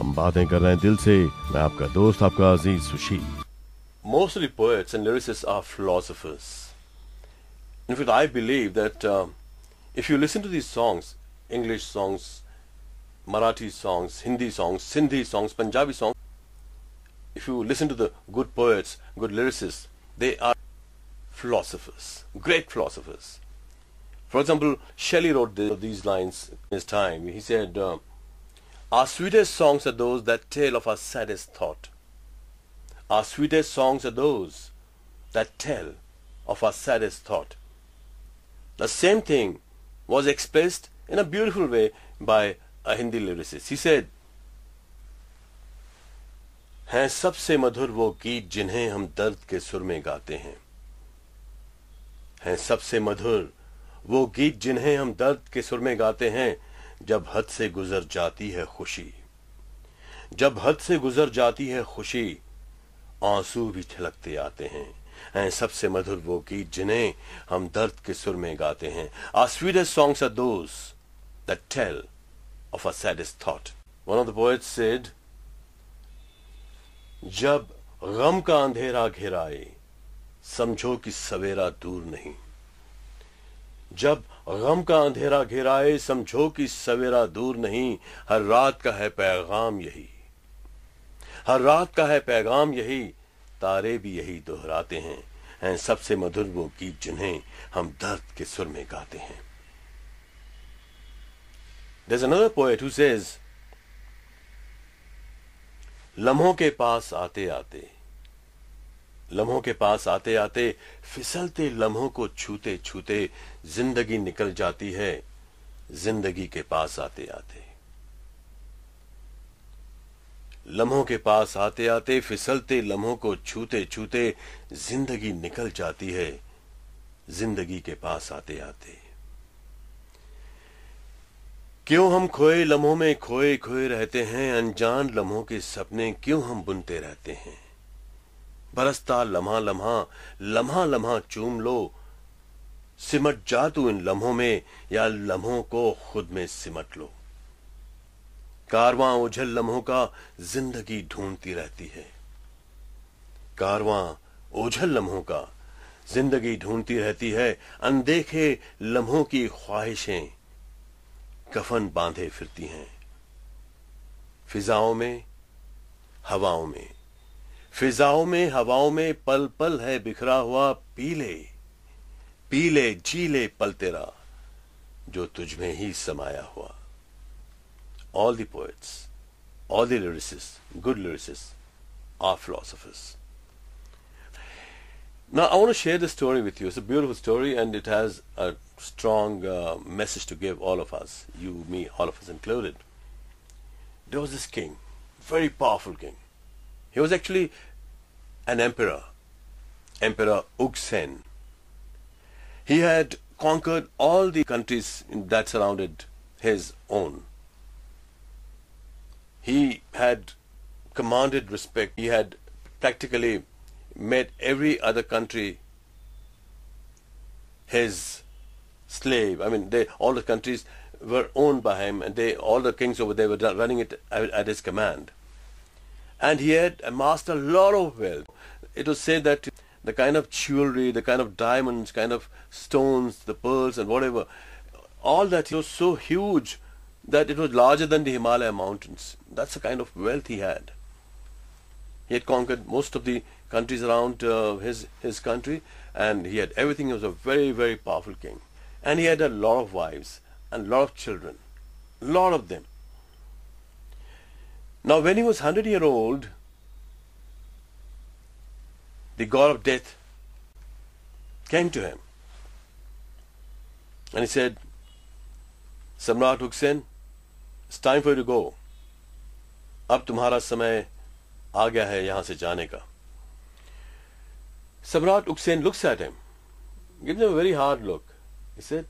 Mostly poets and lyricists are philosophers. In fact, I believe that uh, if you listen to these songs, English songs, Marathi songs, Hindi songs, Sindhi songs, Punjabi songs, if you listen to the good poets, good lyricists, they are philosophers, great philosophers. For example, Shelley wrote these lines in his time. He said, uh, Our sweetest songs are those that tell of our saddest thought. Our sweetest songs are those that tell of our saddest thought. The same thing was expressed in a beautiful way by a Hindi lyricist. He said, हैं सबसे मधुर वो गीत जिन्हें हम दर्द के सुर में गाते हैं हैं सबसे मधुर वो गीत जिन्हें हम दर्द के सुर में गाते हैं जब हद से गुजर जाती है खुशी जब हद से गुजर जाती है खुशी आंसू भी छलकते आते हैं हैं सबसे मधुर वो गीत जिन्हें हम दर्द के सुर में गाते हैं are songs are those the tell of a saddest thought one of the poets said जब गम का अंधेरा घेराए समझो कि सवेरा दूर नहीं जब गम का अंधेरा घेराए समझो कि सवेरा दूर नहीं हर रात का है पैगाम यही हर रात का है पैगाम यही तारे भी यही दोहराते हैं हैं सबसे मधुर वो गीत जिन्हें हम दर्द के सुर में गाते हैं There's another poet who says, लम्हों के पास आते आते लम्हों के पास आते आते फिसलते लम्हों को छूते छूते जिंदगी निकल जाती है जिंदगी के पास आते आते लम्हों के पास आते आते फिसलते लम्हों को छूते छूते जिंदगी निकल जाती है जिंदगी के पास आते आते क्यों हम खोए लम्हों में खोए खोए रहते हैं अनजान लम्हों के सपने क्यों हम बुनते रहते हैं बरसता लम्हा लम्हा लम्हा लम्हा चूम लो सिमट जा तू इन लम्हों में या लम्हों को खुद में सिमट लो कारवां ओझल लम्हों का जिंदगी ढूंढती रहती है कारवां ओझल लम्हों का जिंदगी ढूंढती रहती है अनदेखे लम्हों की ख्वाहिशें कफन बांधे फिरती हैं फिजाओं में हवाओं में फिजाओं में हवाओं में पल पल है बिखरा हुआ पीले पीले जीले पल तेरा जो तुझ में ही समाया हुआ all the poets, all the lyricists, good lyricists, are philosophers. Now, I want to share this story with you. It's a beautiful story and it has a strong uh, message to give all of us, you, me, all of us included. There was this king, very powerful king. He was actually an emperor, Emperor Uksen. He had conquered all the countries that surrounded his own. He had commanded respect. He had practically made every other country his slave. I mean, they, all the countries were owned by him, and they, all the kings over there were running it at his command and he had amassed a lot of wealth. It was said that the kind of jewelry, the kind of diamonds, kind of stones, the pearls and whatever, all that was so huge that it was larger than the Himalaya mountains. That's the kind of wealth he had. He had conquered most of the countries around uh, his his country, and he had everything. He was a very very powerful king, and he had a lot of wives and a lot of children, a lot of them. Now, when he was 100 year old, the god of death came to him and he said, Samrat Huksen, it's time for you to go. अब तुम्हारा samay आ गया है यहां से जाने का सम्राट उक्सेन looks at gives him a very hard look. He said,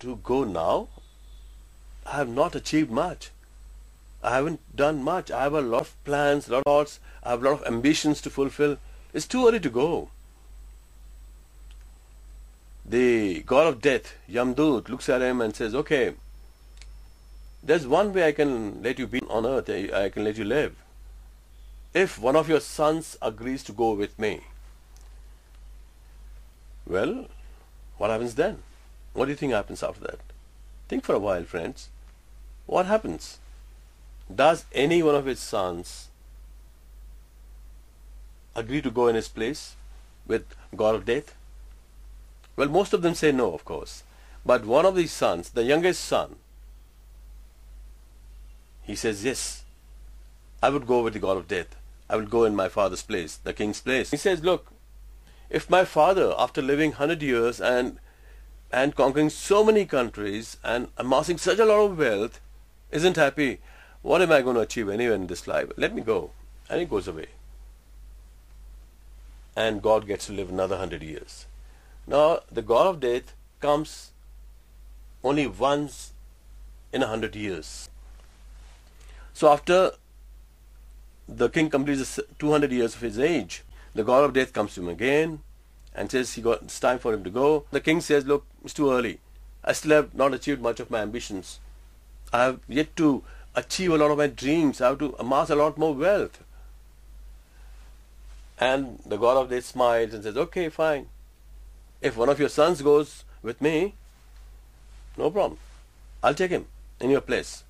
To go now? I have not achieved much. I haven't done much. I have a lot of plans, a lot of thoughts. I have a lot of ambitions to fulfill. It's too early to go. The god of death, Yamdut, looks at him and says, Okay, there's one way I can let you be on earth, I can let you live. If one of your sons agrees to go with me. Well, what happens then? What do you think happens after that? Think for a while, friends. What happens? Does any one of his sons agree to go in his place with god of death? Well, most of them say no, of course. But one of these sons, the youngest son, he says, Yes, I would go with the god of death. I will go in my father's place, the king's place. He says, Look, if my father, after living hundred years and and conquering so many countries and amassing such a lot of wealth, isn't happy, what am I going to achieve anyway in this life? Let me go. And he goes away. And God gets to live another hundred years. Now, the God of death comes only once in a hundred years. So, after the king completes 200 years of his age, the God of death comes to him again and says he got, it's time for him to go. The king says, Look, it's too early. I still have not achieved much of my ambitions. I have yet to achieve a lot of my dreams. I have to amass a lot more wealth. And the god of this smiles and says, okay, fine. If one of your sons goes with me, no problem. I'll take him in your place.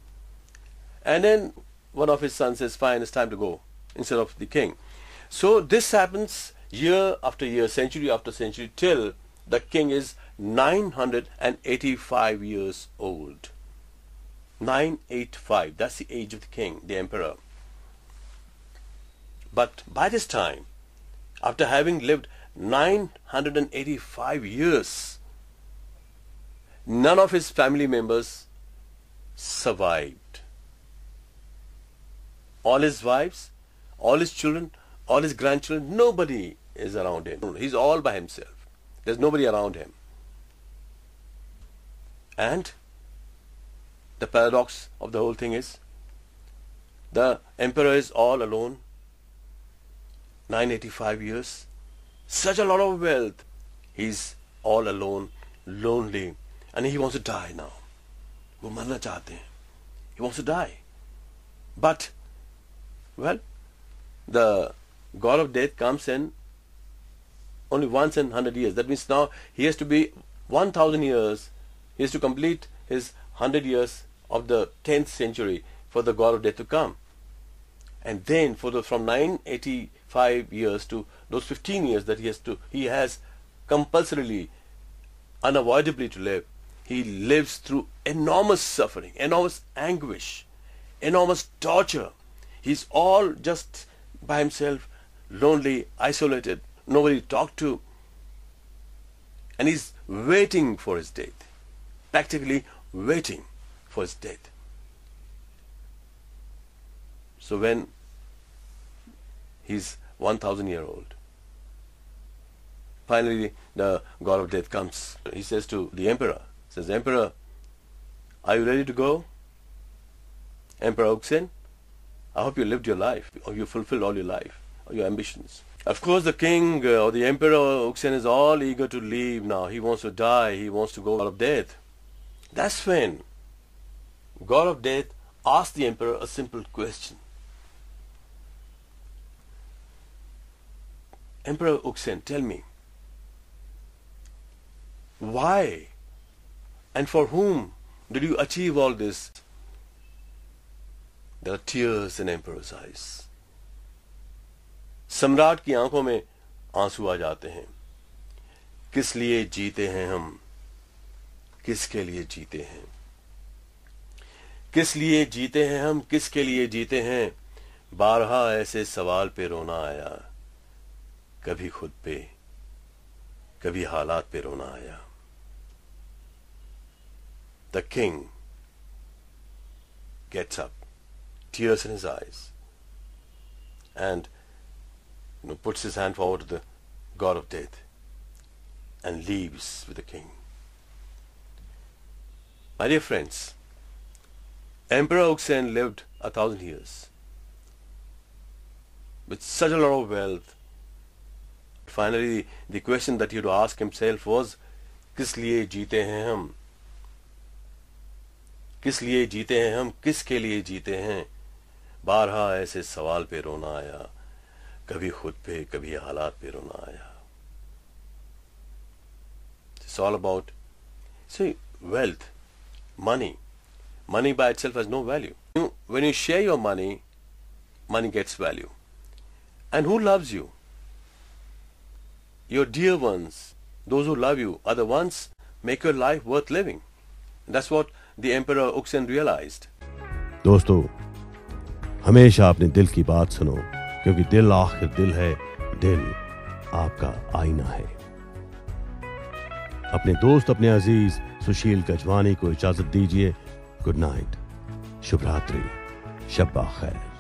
And then one of his sons says, fine, it's time to go, instead of the king. So this happens year after year, century after century, till the king is 985 years old. 985. That's the age of the king, the emperor. But by this time, after having lived 985 years, none of his family members survived. All his wives, all his children, all his grandchildren, nobody is around him. He's all by himself. There's nobody around him. And the paradox of the whole thing is the emperor is all alone 985 years such a lot of wealth he's all alone lonely and he wants to die now he wants to die but well the god of death comes in only once in 100 years that means now he has to be 1000 years he has to complete his hundred years of the 10th century for the god of death to come. And then for the from 985 years to those 15 years that he has to he has compulsorily, unavoidably to live, he lives through enormous suffering, enormous anguish, enormous torture. He's all just by himself, lonely, isolated, nobody to talk to, and he's waiting for his death. Practically waiting for his death. So when he's 1000 year old, finally the god of death comes. He says to the emperor, says, Emperor, are you ready to go? Emperor Uksin, I hope you lived your life, or you fulfilled all your life, or your ambitions. Of course, the king uh, or the emperor Uksin is all eager to leave now. He wants to die. He wants to go out of death. That's when god of death asked the emperor a simple question. Emperor Uksen, tell me, why and for whom did you achieve all this? There are tears in Emperor's eyes. सम्राट की आंखों में आंसू आ जाते हैं किस लिए जीते हैं हम किसके लिए जीते हैं किस लिए जीते हैं हम किसके लिए जीते हैं बारहा ऐसे सवाल पे रोना आया कभी खुद पे कभी हालात पे रोना आया the king gets up tears in his eyes and no puts his hand forward the god of death and leaves with the king My dear friends, Emperor Uksen lived a thousand years with such a lot of wealth. Finally, the question that he had to ask himself was, किस लिए जीते हैं हम किस लिए जीते हैं हम किस के लिए जीते हैं बारहा ऐसे सवाल पे रोना आया कभी खुद पे कभी हालात पे रोना आया It's all about, see, wealth. money. Money by itself has no value. When you share your money, money gets value. And who loves you? Your dear ones, those who love you, are the ones make your life worth living. That's what the Emperor Uksen realized. दोस्तों हमेशा अपने दिल की बात सुनो क्योंकि दिल आखिर दिल है दिल आपका आईना है अपने दोस्त अपने अजीज सुशील गजवानी को इजाजत दीजिए गुड नाइट शुभ रात्रि शब्बा खैर